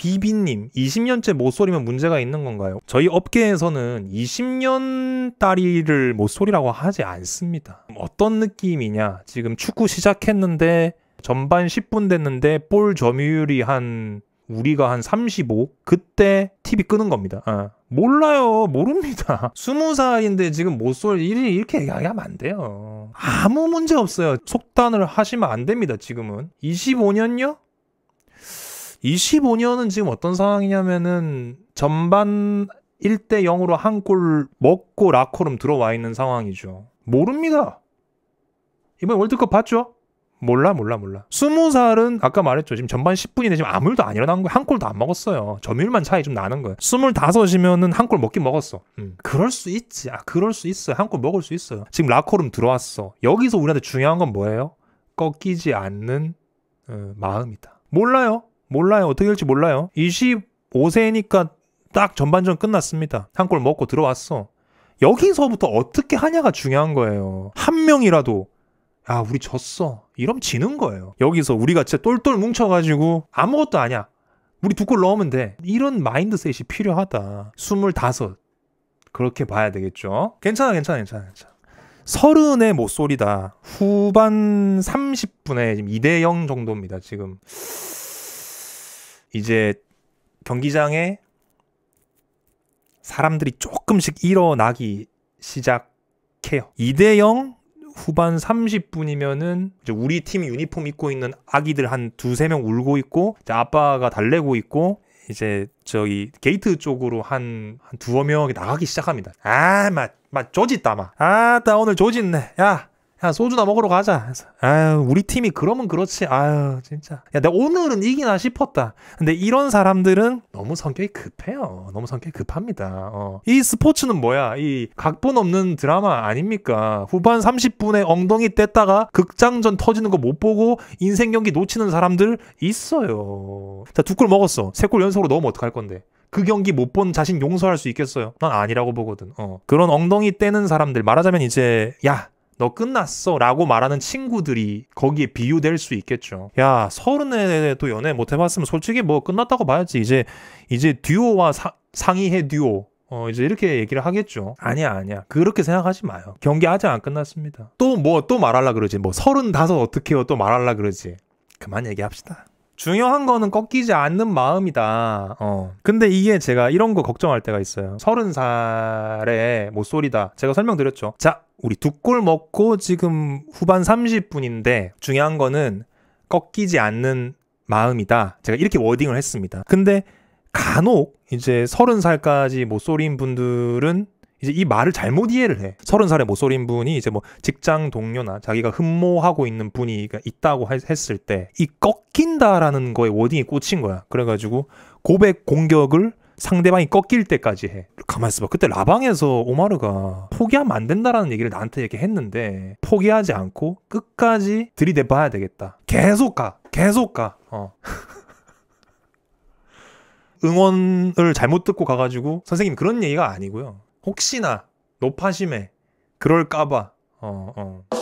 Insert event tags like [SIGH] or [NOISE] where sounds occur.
비비님, 20년째 모쏠이면 문제가 있는 건가요? 저희 업계에서는 20년 따리를 모쏠이라고 하지 않습니다. 어떤 느낌이냐? 지금 축구 시작했는데 전반 10분 됐는데 볼 점유율이 한 우리가 한 35? 그때 TV 끄는 겁니다. 아. 몰라요. 모릅니다. 20살인데 [LAUGHS] 지금 모쏠 1위 이렇게 얘기하면 안 돼요. 아무 문제 없어요. 속단을 하시면 안 됩니다, 지금은. 25년요? 25년은 지금 어떤 상황이냐면은 전반 1대 0으로 한 골 먹고 라코름 들어와 있는 상황이죠. 모릅니다. 이번 월드컵 봤죠? 몰라 몰라 몰라. 20살은 아까 말했죠. 지금 전반 10분인데 지금 아무 일도 안 일어난 거예요. 한 골도 안 먹었어요. 점유율만 차이 좀 나는 거예요. 25이면은 한 골 먹긴 먹었어. 음. 그럴 수 있지. 아 그럴 수 있어요. 한 골 먹을 수 있어요. 지금 라코름 들어왔어. 여기서 우리한테 중요한 건 뭐예요? 꺾이지 않는 음, 마음이다. 몰라요. 몰라요. 어떻게 될지 몰라요. 25세니까 딱 전반전 끝났습니다. 한 골 먹고 들어왔어. 여기서부터 어떻게 하냐가 중요한 거예요. 한 명이라도 아 우리 졌어. 이러면 지는 거예요. 여기서 우리가 진짜 똘똘 뭉쳐가지고 아무것도 아니야. 우리 두 골 넣으면 돼. 이런 마인드셋이 필요하다. 25 그렇게 봐야 되겠죠. 괜찮아 괜찮아 괜찮아 괜찮아. 서른의 모쏠이다 후반 30분에 지금 2대 0 정도입니다. 지금 이제 경기장에 사람들이 조금씩 일어나기 시작해요. 2대 0 후반 30분이면은 이제 우리 팀 유니폼 입고 있는 아기들 한 두세 명 울고 있고 이제 아빠가 달래고 있고 이제 저기 게이트 쪽으로 한, 한 두어 명이 나가기 시작합니다. 아, 막, 막 조짓다, 막. 아, 나 오늘 조짓네. 야, 야 소주나 먹으러 가자. 아유 우리 팀이 그러면 그렇지. 아유 진짜. 야 내가 오늘은 이기나 싶었다. 근데 이런 사람들은 너무 성격이 급해요. 너무 성격이 급합니다. 어. 이 스포츠는 뭐야? 이 각본 없는 드라마 아닙니까? 후반 30분에 엉덩이 뗐다가 극장전 터지는 거 못 보고 인생 경기 놓치는 사람들 있어요. 자두골 먹었어. 세 골 연속으로 넣으면 어떡할 건데? 그 경기 못 본 자신 용서할 수 있겠어요? 난 아니라고 보거든. 어. 그런 엉덩이 떼는 사람들 말하자면 이제 야너 끝났어 라고 말하는 친구들이 거기에 비유될 수 있겠죠 야 서른에도 연애 못 해봤으면 솔직히 뭐 끝났다고 봐야지 이제 이제 듀오와 사, 상의해 듀오 어 이제 이렇게 얘기를 하겠죠 아니야 아니야 그렇게 생각하지 마요 경기 아직 안 끝났습니다 또 뭐또 뭐, 또 말할라 그러지 뭐 서른다섯 어떻게 해요 또 말할라 그러지 그만 얘기합시다 중요한 거는 꺾이지 않는 마음이다. 어. 근데 이게 제가 이런 거 걱정할 때가 있어요. 서른 살의 모쏠이다. 제가 설명드렸죠. 자, 우리 두 골 먹고 지금 후반 30분인데 중요한 거는 꺾이지 않는 마음이다. 제가 이렇게 워딩을 했습니다. 근데 간혹 이제 서른 살까지 모쏠인 분들은 이제 이 말을 잘못 이해를 해. 서른 살의 모쏠인 분이 이제 뭐 직장 동료나 자기가 흠모하고 있는 분이 있다고 했을 때 이 꺾인다라는 거에 워딩이 꽂힌 거야. 그래가지고 고백 공격을 상대방이 꺾일 때까지 해. 가만 있어봐. 그때 라방에서 오마르가 포기하면 안 된다라는 얘기를 나한테 이렇게 했는데 포기하지 않고 끝까지 들이대봐야 되겠다. 계속 가. 계속 가. 어. [LAUGHS] 응원을 잘못 듣고 가가지고 선생님 그런 얘기가 아니고요. 혹시나 노파심에 그럴까봐 어, 어.